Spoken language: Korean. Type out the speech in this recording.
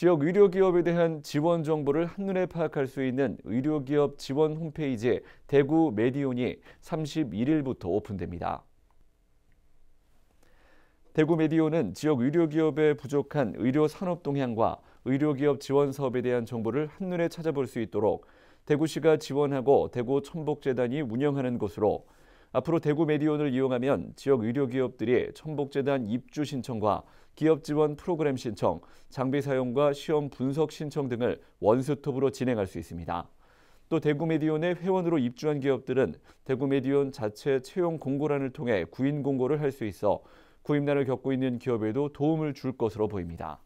지역 의료기업에 대한 지원 정보를 한눈에 파악할 수 있는 의료기업 지원 홈페이지 대구 메디온이 31일부터 오픈됩니다. 대구 메디온은 지역 의료기업에 부족한 의료 산업 동향과 의료기업 지원 사업에 대한 정보를 한눈에 찾아볼 수 있도록 대구시가 지원하고 대구 천복재단이 운영하는 곳으로 앞으로 대구 메디온을 이용하면 지역 의료기업들이 청복재단 입주 신청과 기업 지원 프로그램 신청, 장비 사용과 시험 분석 신청 등을 원스톱으로 진행할 수 있습니다. 또 대구 메디온의 회원으로 입주한 기업들은 대구 메디온 자체 채용 공고란을 통해 구인 공고를 할 수 있어 구입난을 겪고 있는 기업에도 도움을 줄 것으로 보입니다.